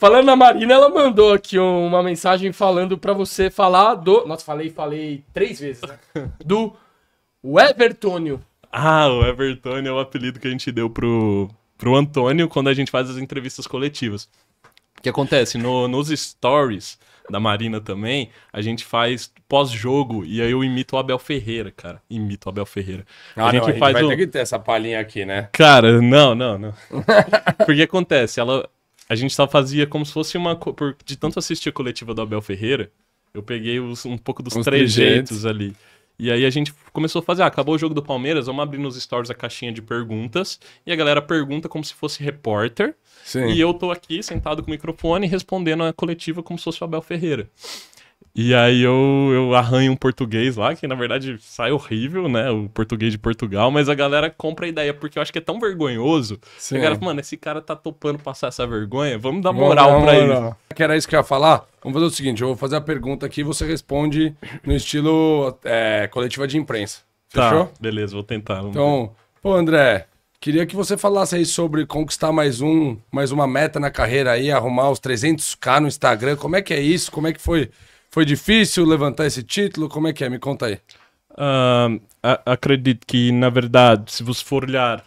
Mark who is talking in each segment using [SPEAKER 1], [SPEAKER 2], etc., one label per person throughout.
[SPEAKER 1] Falando na Marina, ela mandou aqui uma mensagem falando para você falar do. Nossa, falei, falei três vezes, né? Do Evertônio. Ah, o Evertônio é o apelido que a gente deu pro, pro Antônio quando a gente faz as entrevistas coletivas. O que acontece? No, nos stories da Marina também, a gente faz pós-jogo e aí eu imito o Abel Ferreira, cara. Imito o Abel Ferreira. Ah, a, gente não, a gente faz vai o... ter que ter essa palhinha aqui, né? Cara, não, não, não. Porque acontece, ela a gente só fazia como se fosse uma. Por, de tanto assistir a coletiva do Abel Ferreira, eu peguei os, um pouco dos trejeitos ali. E aí a gente começou a fazer, ah, acabou o jogo do Palmeiras, vamos abrir nos stories a caixinha de perguntas. E a galera pergunta como se fosse repórter. Sim. E eu tô aqui sentado com o microfone respondendo a coletiva como se fosse o Abel Ferreira. E aí eu, eu arranho um português lá, que na verdade sai horrível, né? O português de Portugal, mas a galera compra a ideia, porque eu acho que é tão vergonhoso. Sim. A galera, mano, esse cara tá topando passar essa vergonha, vamos dar moral vamos, pra ele. Que era isso que eu ia falar? Vamos fazer o seguinte, eu vou fazer a pergunta aqui e você responde no estilo é, coletiva de imprensa. Tá, Fechou? Tá, beleza, vou tentar. então, ver. pô, André, Queria que você falasse aí sobre conquistar mais um, mais uma meta na carreira aí, arrumar os 300k no Instagram. Como é que é isso? Como é que foi foi difícil levantar esse título? Como é que é? Me conta aí. Uh, acredito que, na verdade, se você for olhar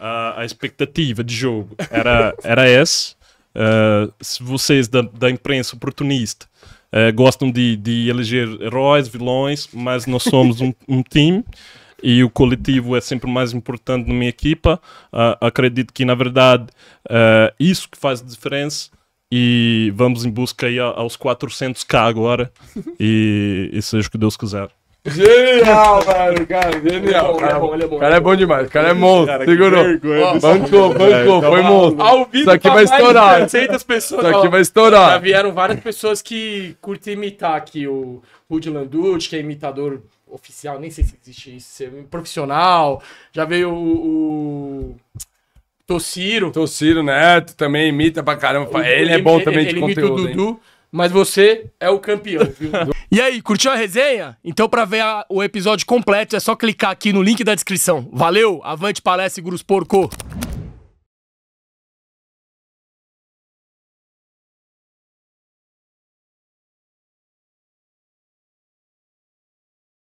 [SPEAKER 1] a, a expectativa de jogo, era, era essa. Uh, se vocês da, da imprensa oportunista uh, gostam de, de eleger heróis, vilões, mas nós somos um, um time e o coletivo é sempre mais importante na minha equipa. Uh, acredito que, na verdade, uh, isso que faz diferença e vamos em busca aí aos 400k agora. e, e seja o que Deus quiser. Genial, velho, cara, genial. O cara é bom demais, o cara é monstro, segurou. Bancou, bancou, é, foi tá monstro. Ao vivo, Isso aqui tá vai estourar. Pessoas, Isso aqui vai estourar. Já vieram várias pessoas que curtem imitar aqui o Rudy Landucci, que é imitador oficial, nem sei se existe isso, é profissional. Já veio o... o... Tociro. né? Tu também imita pra caramba. O, ele, ele, é bom também ele, de ele conteúdo. Imita o Dudu, hein? mas você é o campeão, viu? e aí, curtiu a resenha? Então, pra ver a, o episódio completo, é só clicar aqui no link da descrição. Valeu, avante palestra e Grus Porco!